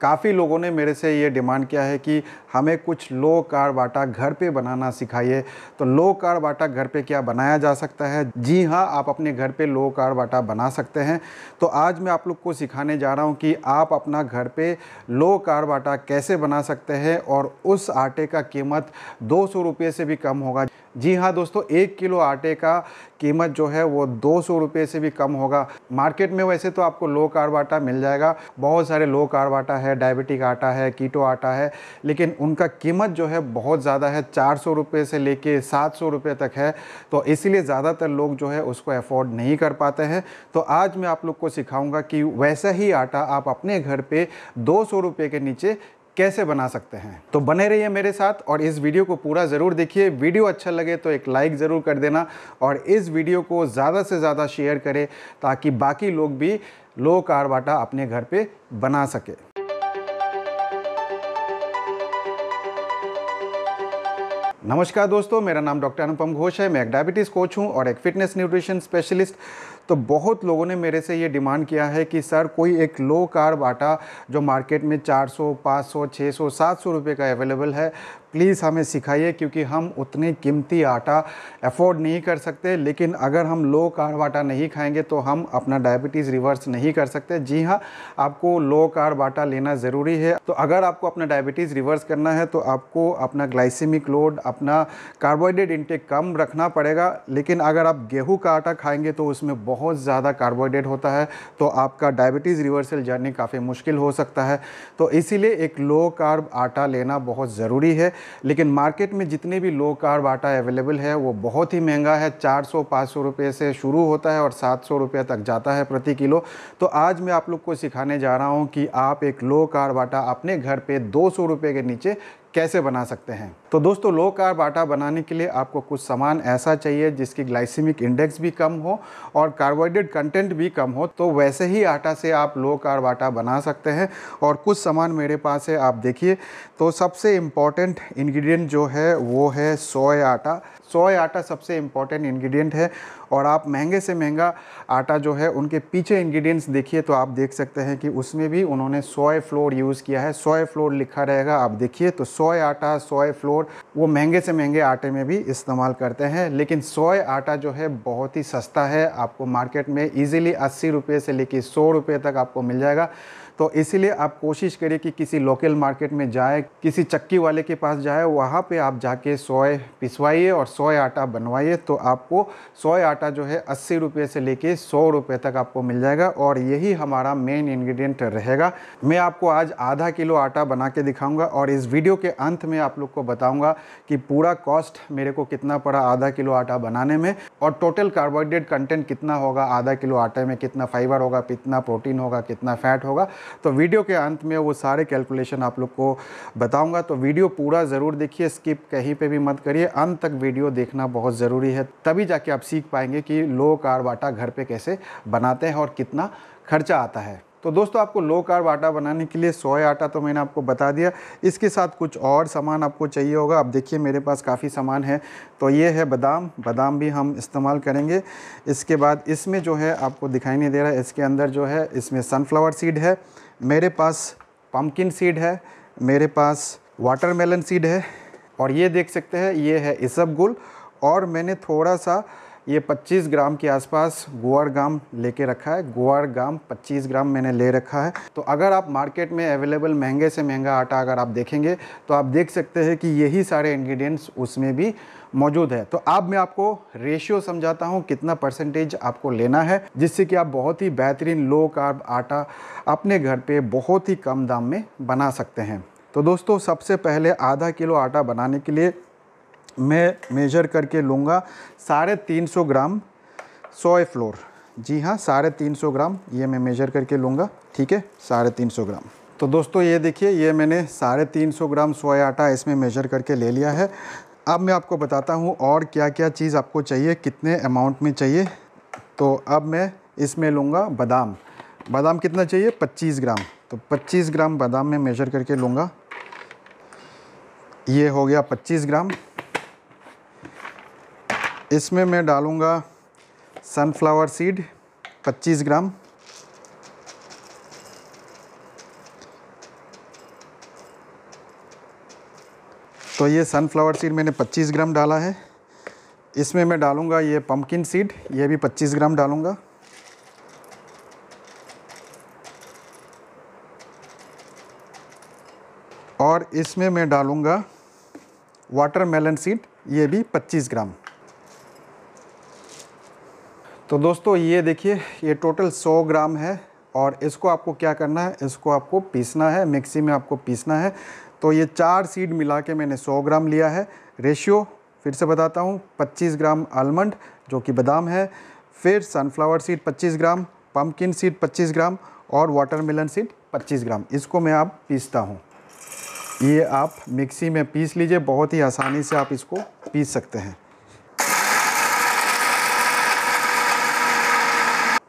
काफ़ी लोगों ने मेरे से ये डिमांड किया है कि हमें कुछ लो कार बाटा घर पे बनाना सिखाइए तो लो कार बाटा घर पे क्या बनाया जा सकता है जी हाँ आप अपने घर पे लो कार आटा बना सकते हैं तो आज मैं आप लोग को सिखाने जा रहा हूँ कि आप अपना घर पे लो कार बाटा कैसे बना सकते हैं और उस आटे का कीमत दो सौ से भी कम होगा जी हाँ दोस्तों एक किलो आटे का कीमत जो है वो दो सौ रुपये से भी कम होगा मार्केट में वैसे तो आपको लो कार्ब आटा मिल जाएगा बहुत सारे लो कार्ब आटा है डायबिटिक आटा है कीटो आटा है लेकिन उनका कीमत जो है बहुत ज़्यादा है चार सौ रुपये से लेके सात सौ रुपये तक है तो इसीलिए ज़्यादातर लोग जो है उसको अफोर्ड नहीं कर पाते हैं तो आज मैं आप लोग को सिखाऊंगा कि वैसा ही आटा आप अपने घर पर दो सौ के नीचे कैसे बना सकते हैं तो बने रहिए मेरे साथ और इस वीडियो को पूरा ज़रूर देखिए वीडियो अच्छा लगे तो एक लाइक ज़रूर कर देना और इस वीडियो को ज़्यादा से ज़्यादा शेयर करें ताकि बाकी लोग भी लो कारबाटा अपने घर पर बना सके नमस्कार दोस्तों मेरा नाम डॉक्टर अनुपम घोष है मैं एक डायबिटीज़ कोच हूँ और एक फिटनेस न्यूट्रिशन स्पेशलिस्ट तो बहुत लोगों ने मेरे से ये डिमांड किया है कि सर कोई एक लो कार्ब आटा जो मार्केट में 400, 500, 600, 700 रुपए का अवेलेबल है प्लीज़ हमें सिखाइए क्योंकि हम उतनी कीमती आटा अफोर्ड नहीं कर सकते लेकिन अगर हम लो कार्ब आटा नहीं खाएंगे तो हम अपना डायबिटीज़ रिवर्स नहीं कर सकते जी हाँ आपको लो कार्ब आटा लेना ज़रूरी है तो अगर आपको अपना डायबिटीज़ रिवर्स करना है तो आपको अपना ग्लाइसिमिक लोड अपना कार्बोहाइड्रेट इनटेक कम रखना पड़ेगा लेकिन अगर आप गेहूँ का आटा खाएँगे तो उसमें बहुत ज़्यादा कार्बोहाइड्रेट होता है तो आपका डायबिटीज़ रिवर्सल जर्नी काफ़ी मुश्किल हो सकता है तो इसीलिए एक लो कार्ब आटा लेना बहुत ज़रूरी है लेकिन मार्केट में जितने भी लो कार बाटा अवेलेबल है वो बहुत ही महंगा है चार सौ पाँच सौ से शुरू होता है और सात सौ रुपये तक जाता है प्रति किलो तो आज मैं आप लोग को सिखाने जा रहा हूँ कि आप एक लो कार बाटा अपने घर पर दो सौ के नीचे कैसे बना सकते हैं तो दोस्तों लो कार्ब आटा बनाने के लिए आपको कुछ सामान ऐसा चाहिए जिसकी ग्लाइसिमिक इंडेक्स भी कम हो और कार्बोहाइड्रेट कंटेंट भी कम हो तो वैसे ही आटा से आप लो कार्ब आटा बना सकते हैं और कुछ सामान मेरे पास है आप देखिए तो सबसे इम्पॉर्टेंट इन्ग्रीडियंट जो है वो है सोए आटा सोए आटा सबसे इम्पॉर्टेंट इन्ग्रीडियंट है और आप महंगे से महंगा आटा जो है उनके पीछे इन्ग्रीडियंट्स देखिए तो आप देख सकते हैं कि उसमें भी उन्होंने सोए फ्लोर यूज़ किया है सोए फ्लोर लिखा रहेगा आप देखिए तो सोए आटा सोए फ्लोर वो महंगे से महंगे आटे में भी इस्तेमाल करते हैं लेकिन सोए आटा जो है बहुत ही सस्ता है आपको मार्केट में ईजिली अस्सी रुपये से लेकर सौ रुपये तक आपको मिल जाएगा तो इसीलिए आप कोशिश करिए कि किसी लोकल मार्केट में जाए किसी चक्की वाले के पास जाए वहाँ पे आप जाके सोए पिसवाइए और सोए आटा बनवाइए तो आपको सोए आटा जो है अस्सी रुपये से लेके सौ रुपये तक आपको मिल जाएगा और यही हमारा मेन इन्ग्रीडियंट रहेगा मैं आपको आज आधा किलो आटा बना के दिखाऊँगा और इस वीडियो के अंत में आप लोग को बताऊँगा कि पूरा कॉस्ट मेरे को कितना पड़ा आधा किलो आटा बनाने में और टोटल कार्बोहाइड्रेट कंटेंट कितना होगा आधा किलो आटे में कितना फाइबर होगा कितना प्रोटीन होगा कितना फैट होगा तो वीडियो के अंत में वो सारे कैलकुलेशन आप लोग को बताऊंगा तो वीडियो पूरा ज़रूर देखिए स्किप कहीं पर भी मत करिए अंत तक वीडियो देखना बहुत ज़रूरी है तभी जाके आप सीख पाएंगे कि लो कार आटा घर पर कैसे बनाते हैं और कितना खर्चा आता है तो दोस्तों आपको लो कार्ब आटा बनाने के लिए सोया आटा तो मैंने आपको बता दिया इसके साथ कुछ और सामान आपको चाहिए होगा आप देखिए मेरे पास काफ़ी सामान है तो ये है बादाम बादाम भी हम इस्तेमाल करेंगे इसके बाद इसमें जो है आपको दिखाई नहीं दे रहा है इसके अंदर जो है इसमें सनफ्लावर सीड है मेरे पास पम्पकिन सीड है मेरे पास वाटरमेलन सीड है और ये देख सकते हैं ये है इसब और मैंने थोड़ा सा ये 25 ग्राम के आसपास गाम ले लेके रखा है गुआर गाम 25 ग्राम मैंने ले रखा है तो अगर आप मार्केट में अवेलेबल महंगे से महंगा आटा अगर आप देखेंगे तो आप देख सकते हैं कि यही सारे इंग्रेडिएंट्स उसमें भी मौजूद है तो अब मैं आपको रेशियो समझाता हूँ कितना परसेंटेज आपको लेना है जिससे कि आप बहुत ही बेहतरीन लो कार्ब आटा अपने घर पे बहुत ही कम दाम में बना सकते हैं तो दोस्तों सबसे पहले आधा किलो आटा बनाने के लिए मैं मेजर करके लूँगा साढ़े तीन सौ ग्राम सोए फ्लोर जी हाँ साढ़े तीन सौ ग्राम ये मैं मेजर करके लूँगा ठीक है साढ़े तीन सौ ग्राम तो दोस्तों ये देखिए ये मैंने साढ़े तीन सौ ग्राम सोया आटा इसमें मेजर करके ले लिया है अब मैं आपको बताता हूँ और क्या क्या चीज़ आपको चाहिए कितने अमाउंट में चाहिए तो अब मैं इसमें लूँगा बादाम बादाम कितना चाहिए 25 ग्राम तो 25 ग्राम बादाम में मेजर करके लूँगा ये हो गया 25 ग्राम इसमें मैं डालूँगा सनफ्लावर सीड 25 ग्राम तो ये सनफ्लावर सीड मैंने 25 ग्राम डाला है इसमें मैं डालूँगा ये पम्पकिन सीड ये भी 25 ग्राम डालूँगा और इसमें मैं डालूँगा वाटर मेलन सीड ये भी 25 ग्राम तो दोस्तों ये देखिए ये टोटल 100 ग्राम है और इसको आपको क्या करना है इसको आपको पीसना है मिक्सी में आपको पीसना है तो ये चार सीड मिला के मैंने 100 ग्राम लिया है रेशियो फिर से बताता हूँ 25 ग्राम आलमंड जो कि बादाम है फिर sunflower seed 25 gram pumpkin seed 25 gram और वाटरमेलन सीड 25 ग्राम इसको मैं आप पीसता हूँ ये आप मिक्सी में पीस लीजिए बहुत ही आसानी से आप इसको पीस सकते हैं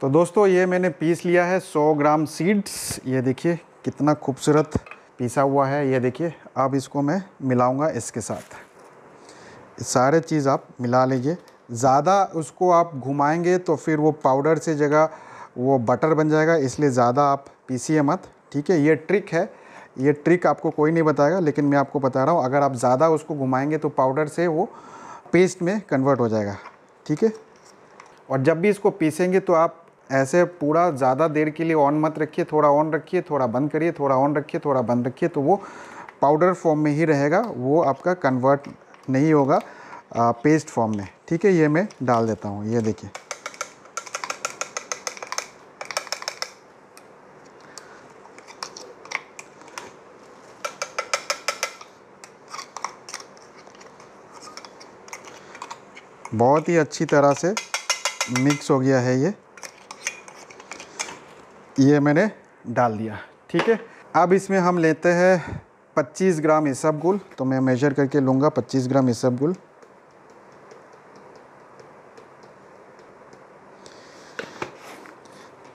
तो दोस्तों ये मैंने पीस लिया है 100 ग्राम सीड्स ये देखिए कितना खूबसूरत पीसा हुआ है ये देखिए अब इसको मैं मिलाऊंगा इसके साथ सारे चीज़ आप मिला लीजिए ज़्यादा उसको आप घुमाएंगे तो फिर वो पाउडर से जगह वो बटर बन जाएगा इसलिए ज़्यादा आप पीसीए मत ठीक है ये ट्रिक है ये ट्रिक आपको कोई नहीं बताएगा लेकिन मैं आपको बता रहा हूँ अगर आप ज़्यादा उसको घुमाएंगे तो पाउडर से वो पेस्ट में कन्वर्ट हो जाएगा ठीक है और जब भी इसको पीसेंगे तो आप ऐसे पूरा ज़्यादा देर के लिए ऑन मत रखिए थोड़ा ऑन रखिए थोड़ा बंद करिए थोड़ा ऑन रखिए थोड़ा बंद रखिए तो वो पाउडर फॉर्म में ही रहेगा वो आपका कन्वर्ट नहीं होगा आ, पेस्ट फॉर्म में ठीक है ये मैं डाल देता हूँ ये देखिए बहुत ही अच्छी तरह से मिक्स हो गया है ये ये मैंने डाल दिया ठीक है अब इसमें हम लेते हैं 25 ग्राम गुल तो मैं मेजर करके लूँगा 25 ग्राम गुल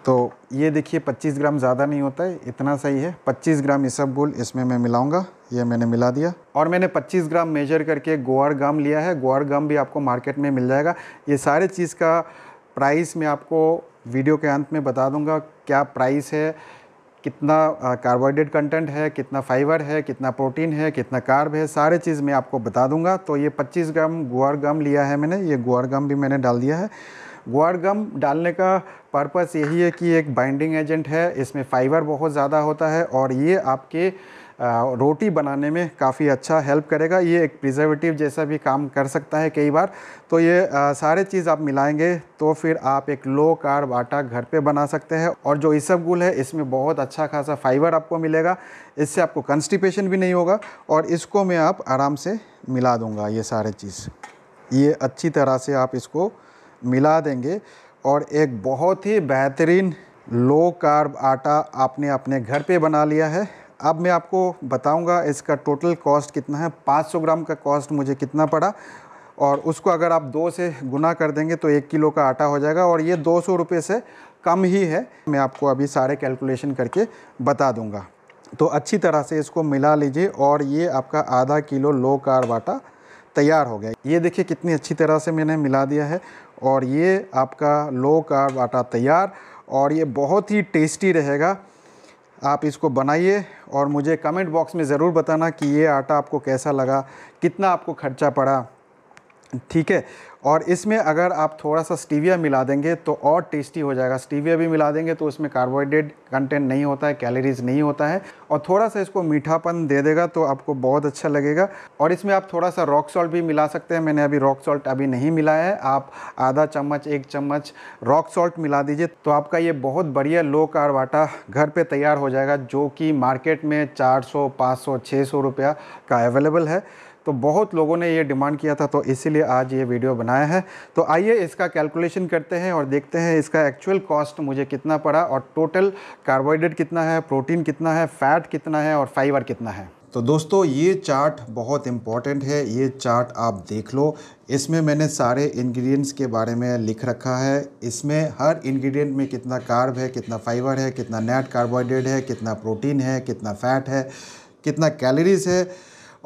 तो ये देखिए 25 ग्राम ज़्यादा नहीं होता है इतना सही है 25 ग्राम गुल इसमें मैं मिलाऊंगा ये मैंने मिला दिया और मैंने 25 ग्राम मेजर करके गोआर गम लिया है गोआर गम भी आपको मार्केट में मिल जाएगा ये सारे चीज़ का प्राइस मैं आपको वीडियो के अंत में बता दूंगा क्या प्राइस है कितना कार्बोहाइड्रेट कंटेंट है कितना फाइबर है कितना प्रोटीन है कितना कार्ब है सारे चीज़ मैं आपको बता दूंगा तो ये 25 ग्राम गुआर गम लिया है मैंने ये गुआर गम भी मैंने डाल दिया है गुआर गम डालने का पर्पस यही है कि एक बाइंडिंग एजेंट है इसमें फाइबर बहुत ज़्यादा होता है और ये आपके रोटी बनाने में काफ़ी अच्छा हेल्प करेगा ये एक प्रिजर्वेटिव जैसा भी काम कर सकता है कई बार तो ये सारे चीज़ आप मिलाएंगे तो फिर आप एक लो कार्ब आटा घर पे बना सकते हैं और जो इसबगुल है इसमें बहुत अच्छा खासा फाइबर आपको मिलेगा इससे आपको कंस्टिपेशन भी नहीं होगा और इसको मैं आप आराम से मिला दूँगा ये सारे चीज़ ये अच्छी तरह से आप इसको मिला देंगे और एक बहुत ही बेहतरीन लो कार्ब आटा आपने अपने घर पे बना लिया है अब मैं आपको बताऊंगा इसका टोटल कॉस्ट कितना है 500 ग्राम का कॉस्ट मुझे कितना पड़ा और उसको अगर आप दो से गुना कर देंगे तो एक किलो का आटा हो जाएगा और ये दो सौ रुपये से कम ही है मैं आपको अभी सारे कैलकुलेशन करके बता दूँगा तो अच्छी तरह से इसको मिला लीजिए और ये आपका आधा किलो लो कार्ब आटा तैयार हो गया ये देखिए कितनी अच्छी तरह से मैंने मिला दिया है और ये आपका लो कार्ब आटा तैयार और ये बहुत ही टेस्टी रहेगा आप इसको बनाइए और मुझे कमेंट बॉक्स में ज़रूर बताना कि ये आटा आपको कैसा लगा कितना आपको खर्चा पड़ा ठीक है और इसमें अगर आप थोड़ा सा स्टीविया मिला देंगे तो और टेस्टी हो जाएगा स्टीविया भी मिला देंगे तो उसमें कार्बोहाइड्रेट कंटेंट नहीं होता है कैलोरीज नहीं होता है और थोड़ा सा इसको मीठापन दे देगा तो आपको बहुत अच्छा लगेगा और इसमें आप थोड़ा सा रॉक सॉल्ट भी मिला सकते हैं मैंने अभी रॉक सॉल्ट अभी नहीं मिलाया है आप आधा चम्मच एक चम्मच रॉक सॉल्ट मिला दीजिए तो आपका ये बहुत बढ़िया लो कार्ब आटा घर पर तैयार हो जाएगा जो कि मार्केट में चार सौ पाँच सौ रुपया का अवेलेबल है तो बहुत लोगों ने ये डिमांड किया था तो इसीलिए आज ये वीडियो बनाया है तो आइए इसका कैलकुलेशन करते हैं और देखते हैं इसका एक्चुअल कॉस्ट मुझे कितना पड़ा और टोटल कार्बोहाइड्रेट कितना है प्रोटीन कितना है फैट कितना है और फाइबर कितना है तो दोस्तों ये चार्ट बहुत इम्पॉर्टेंट है ये चार्ट आप देख लो इसमें मैंने सारे इंग्रेडिएंट्स के बारे में लिख रखा है इसमें हर इंग्रेडिएंट में कितना कार्ब है कितना फाइबर है कितना नेट कार्बोहाइड्रेट है कितना प्रोटीन है कितना फैट है कितना कैलोरीज है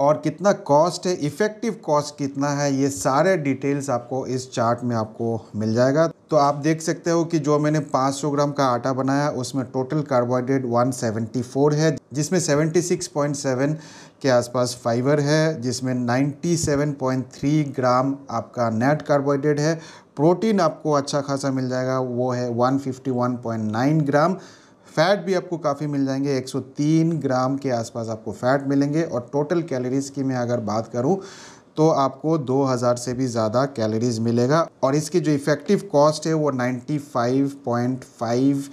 और कितना कॉस्ट है इफ़ेक्टिव कॉस्ट कितना है ये सारे डिटेल्स आपको इस चार्ट में आपको मिल जाएगा तो आप देख सकते हो कि जो मैंने 500 ग्राम का आटा बनाया उसमें टोटल कार्बोहाइड्रेट 174 है जिसमें 76.7 के आसपास फाइबर है जिसमें 97.3 ग्राम आपका नेट कार्बोहाइड्रेट है प्रोटीन आपको अच्छा खासा मिल जाएगा वो है वन ग्राम फैट भी आपको काफ़ी मिल जाएंगे 103 ग्राम के आसपास आपको फैट मिलेंगे और टोटल कैलोरीज़ की मैं अगर बात करूं तो आपको 2000 से भी ज़्यादा कैलोरीज मिलेगा और इसकी जो इफ़ेक्टिव कॉस्ट है वो 95.5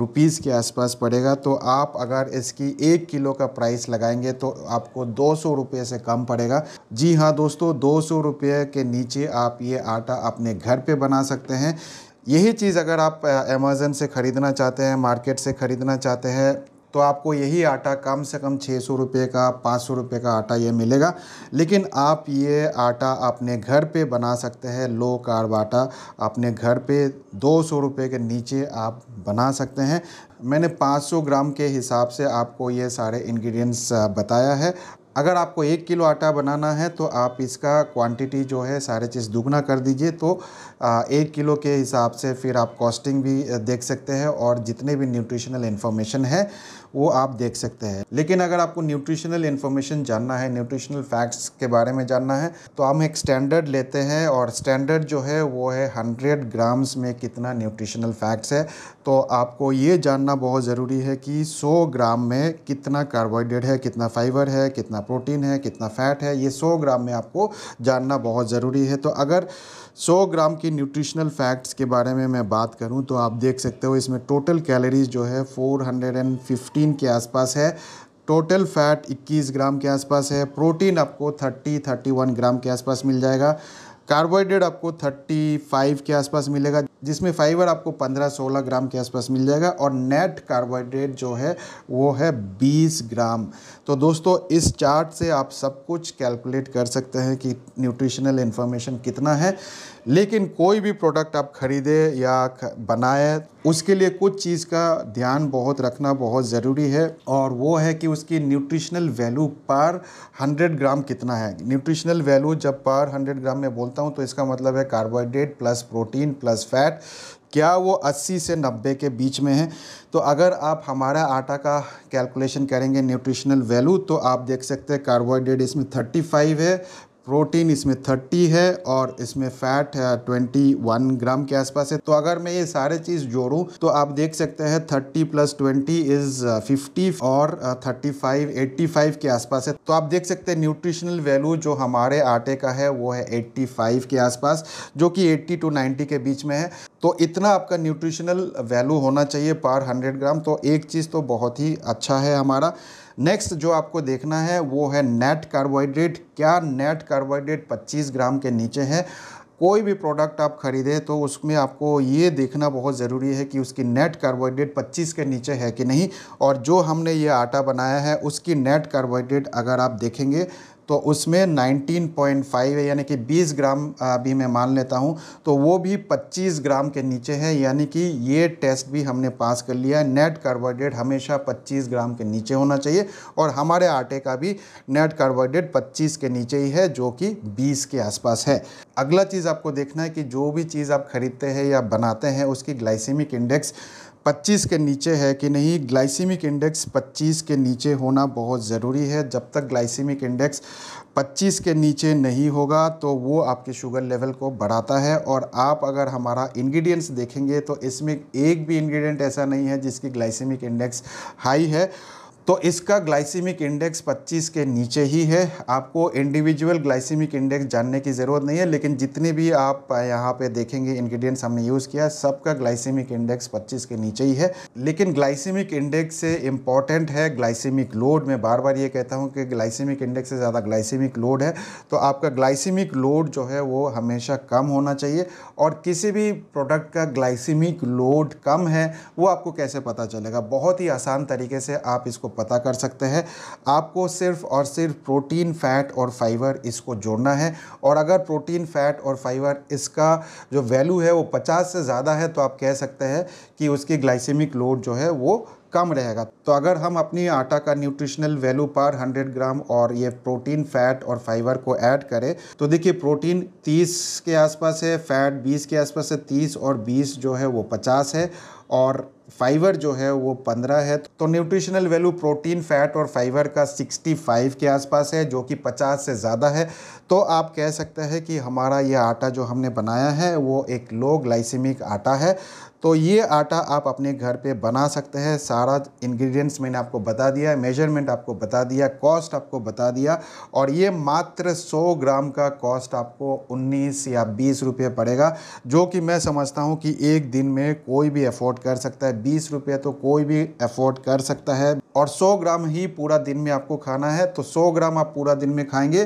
रुपीज़ के आसपास पड़ेगा तो आप अगर इसकी एक किलो का प्राइस लगाएंगे तो आपको दो सौ रुपये से कम पड़ेगा जी हाँ दोस्तों दो सौ रुपये के नीचे आप ये आटा अपने घर पे बना सकते हैं यही चीज़ अगर आप अमेज़न से ख़रीदना चाहते हैं मार्केट से ख़रीदना चाहते हैं तो आपको यही आटा कम से कम छः सौ रुपये का पाँच सौ रुपये का आटा ये मिलेगा लेकिन आप ये आटा अपने घर पे बना सकते हैं लो कार्ब आटा अपने घर पे दो सौ रुपये के नीचे आप बना सकते हैं मैंने 500 ग्राम के हिसाब से आपको ये सारे इंग्रेडिएंट्स बताया है अगर आपको एक किलो आटा बनाना है तो आप इसका क्वांटिटी जो है सारे चीज़ दुगना कर दीजिए तो एक किलो के हिसाब से फिर आप कॉस्टिंग भी देख सकते हैं और जितने भी न्यूट्रिशनल इन्फॉर्मेशन है वो आप देख सकते हैं लेकिन अगर आपको न्यूट्रिशनल इन्फॉर्मेशन जानना है न्यूट्रिशनल फैक्ट्स के बारे में जानना है तो हम एक स्टैंडर्ड लेते हैं और स्टैंडर्ड जो है वो है हंड्रेड ग्राम्स में कितना न्यूट्रिशनल फैक्ट्स है तो आपको ये जानना बहुत ज़रूरी है कि सौ ग्राम में कितना कार्बोहाइड्रेट है कितना फाइबर है कितना प्रोटीन है कितना फैट है ये सौ ग्राम में आपको जानना बहुत ज़रूरी है तो अगर 100 ग्राम की न्यूट्रिशनल फैक्ट्स के बारे में मैं बात करूं तो आप देख सकते हो इसमें टोटल कैलोरीज जो है 415 के आसपास है टोटल फैट 21 ग्राम के आसपास है प्रोटीन आपको 30 31 ग्राम के आसपास मिल जाएगा कार्बोहाइड्रेट आपको 35 के आसपास मिलेगा जिसमें फाइबर आपको 15-16 ग्राम के आसपास मिल जाएगा और नेट कार्बोहाइड्रेट जो है वो है 20 ग्राम तो दोस्तों इस चार्ट से आप सब कुछ कैलकुलेट कर सकते हैं कि न्यूट्रिशनल इन्फॉर्मेशन कितना है लेकिन कोई भी प्रोडक्ट आप ख़रीदे या बनाए उसके लिए कुछ चीज़ का ध्यान बहुत रखना बहुत ज़रूरी है और वो है कि उसकी न्यूट्रिशनल वैल्यू पर 100 ग्राम कितना है न्यूट्रिशनल वैल्यू जब पर 100 ग्राम में बोलता हूँ तो इसका मतलब है carbohydrate plus protein plus fat क्या वो 80 से 90 के बीच में है तो अगर आप हमारा आटा का कैलकुलेशन करेंगे न्यूट्रिशनल वैल्यू तो आप देख सकते हैं कार्बोहाइड्रेट इसमें 35 है प्रोटीन इसमें 30 है और इसमें फैट 21 ग्राम के आसपास है तो अगर मैं ये सारे चीज़ जोड़ूँ तो आप देख सकते हैं 30 प्लस 20 इज़ 50 और 35 85 के आसपास है तो आप देख सकते हैं न्यूट्रिशनल वैल्यू जो हमारे आटे का है वो है 85 के आसपास जो कि 80 टू 90 के बीच में है तो इतना आपका न्यूट्रिशनल वैल्यू होना चाहिए पर हंड्रेड ग्राम तो एक चीज़ तो बहुत ही अच्छा है हमारा नेक्स्ट जो आपको देखना है वो है नेट कार्बोहाइड्रेट क्या नेट कार्बोहाइड्रेट 25 ग्राम के नीचे है कोई भी प्रोडक्ट आप खरीदें तो उसमें आपको ये देखना बहुत ज़रूरी है कि उसकी नेट कार्बोहाइड्रेट 25 के नीचे है कि नहीं और जो हमने ये आटा बनाया है उसकी नेट कार्बोहाइड्रेट अगर आप देखेंगे तो उसमें 19.5 है यानी कि 20 ग्राम अभी मैं मान लेता हूँ तो वो भी 25 ग्राम के नीचे है यानी कि ये टेस्ट भी हमने पास कर लिया है नेट कार्बोहाइड्रेट हमेशा 25 ग्राम के नीचे होना चाहिए और हमारे आटे का भी नेट कार्बोहाइड्रेट 25 के नीचे ही है जो कि 20 के आसपास है अगला चीज़ आपको देखना है कि जो भी चीज़ आप खरीदते हैं या बनाते हैं उसकी ग्लाइसिमिक इंडेक्स 25 के नीचे है कि नहीं ग्लाइसीमिक इंडेक्स 25 के नीचे होना बहुत ज़रूरी है जब तक ग्लाइसीमिक इंडेक्स 25 के नीचे नहीं होगा तो वो आपके शुगर लेवल को बढ़ाता है और आप अगर हमारा इंग्रेडिएंट्स देखेंगे तो इसमें एक भी इंग्रेडिएंट ऐसा नहीं है जिसकी ग्लाइसीमिक इंडेक्स हाई है तो इसका ग्लाइसीमिक इंडेक्स 25 के नीचे ही है आपको इंडिविजुअल ग्लाइसीमिक इंडेक्स जानने की ज़रूरत नहीं है लेकिन जितने भी आप यहाँ पे देखेंगे इंग्रेडिएंट्स हमने यूज़ किया सबका ग्लाइसीमिक इंडेक्स 25 के नीचे ही है लेकिन ग्लाइसीमिक इंडेक्स से इम्पॉर्टेंट है ग्लाइसीमिक लोड मैं बार बार ये कहता हूँ कि ग्लाइसीमिक इंडेक्स से ज़्यादा ग्लाइसीमिक लोड है तो आपका ग्लाइसीमिक लोड जो है वो हमेशा कम होना चाहिए और किसी भी प्रोडक्ट का ग्लाइसीमिक लोड कम है वो आपको कैसे पता चलेगा बहुत ही आसान तरीके से आप इसको पता कर सकते हैं आपको सिर्फ और सिर्फ प्रोटीन फैट और फाइबर इसको जोड़ना है और अगर प्रोटीन फैट और फाइबर इसका जो वैल्यू है वो पचास से ज़्यादा है तो आप कह सकते हैं कि उसकी ग्लाइसेमिक लोड जो है वो कम रहेगा तो अगर हम अपनी आटा का न्यूट्रिशनल वैल्यू पर 100 ग्राम और ये प्रोटीन फैट और फाइबर को ऐड करें तो देखिए प्रोटीन 30 के आसपास है फैट 20 के आसपास है 30 और 20 जो है वो 50 है और फाइबर जो है वो 15 है तो न्यूट्रिशनल वैल्यू प्रोटीन फैट और फाइबर का 65 के आसपास है जो कि 50 से ज़्यादा है तो आप कह सकते हैं कि हमारा ये आटा जो हमने बनाया है वो एक लो ग्लाइसिमिक आटा है तो ये आटा आप अपने घर पे बना सकते हैं सारा इंग्रेडिएंट्स मैंने आपको बता दिया मेजरमेंट आपको बता दिया कॉस्ट आपको बता दिया और ये मात्र 100 ग्राम का कॉस्ट आपको 19 या 20 रुपये पड़ेगा जो कि मैं समझता हूँ कि एक दिन में कोई भी अफोर्ड कर सकता है बीस रुपये तो कोई भी अफोर्ड कर सकता है और 100 ग्राम ही पूरा दिन में आपको खाना है तो 100 ग्राम आप पूरा दिन में खाएंगे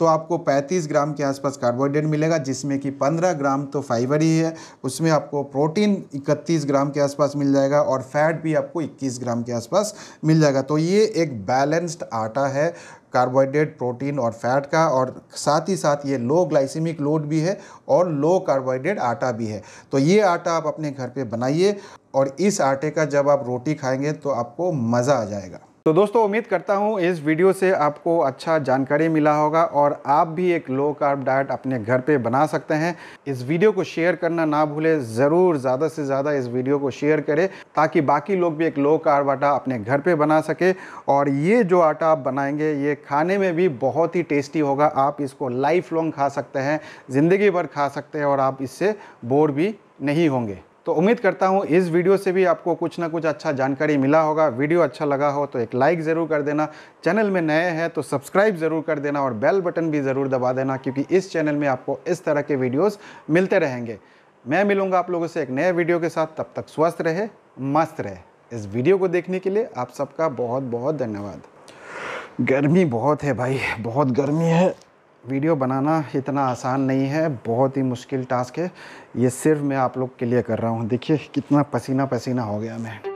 तो आपको 35 ग्राम के आसपास कार्बोहाइड्रेट मिलेगा जिसमें कि 15 ग्राम तो फाइबर ही है उसमें आपको प्रोटीन 31 ग्राम के आसपास मिल जाएगा और फैट भी आपको 21 ग्राम के आसपास मिल जाएगा तो ये एक बैलेंस्ड आटा है कार्बोहाइड्रेट प्रोटीन और फैट का और साथ ही साथ ये लो ग्लाइसिमिक लोड भी है और लो कार्बोहाइड्रेट आटा भी है तो ये आटा आप अपने घर पे बनाइए और इस आटे का जब आप रोटी खाएंगे तो आपको मज़ा आ जाएगा तो दोस्तों उम्मीद करता हूँ इस वीडियो से आपको अच्छा जानकारी मिला होगा और आप भी एक लो कार्ब डाइट अपने घर पे बना सकते हैं इस वीडियो को शेयर करना ना भूलें ज़रूर ज़्यादा से ज़्यादा इस वीडियो को शेयर करें ताकि बाकी लोग भी एक लो कार्ब आटा अपने घर पे बना सके और ये जो आटा आप बनाएंगे ये खाने में भी बहुत ही टेस्टी होगा आप इसको लाइफ लॉन्ग खा सकते हैं ज़िंदगी भर खा सकते हैं और आप इससे बोर भी नहीं होंगे तो उम्मीद करता हूँ इस वीडियो से भी आपको कुछ ना कुछ अच्छा जानकारी मिला होगा वीडियो अच्छा लगा हो तो एक लाइक ज़रूर कर देना चैनल में नए हैं तो सब्सक्राइब ज़रूर कर देना और बेल बटन भी ज़रूर दबा देना क्योंकि इस चैनल में आपको इस तरह के वीडियोज़ मिलते रहेंगे मैं मिलूंगा आप लोगों से एक नए वीडियो के साथ तब तक स्वस्थ रहे मस्त रहे इस वीडियो को देखने के लिए आप सबका बहुत बहुत धन्यवाद गर्मी बहुत है भाई बहुत गर्मी है वीडियो बनाना इतना आसान नहीं है बहुत ही मुश्किल टास्क है ये सिर्फ मैं आप लोग के लिए कर रहा हूँ देखिए कितना पसीना पसीना हो गया मैं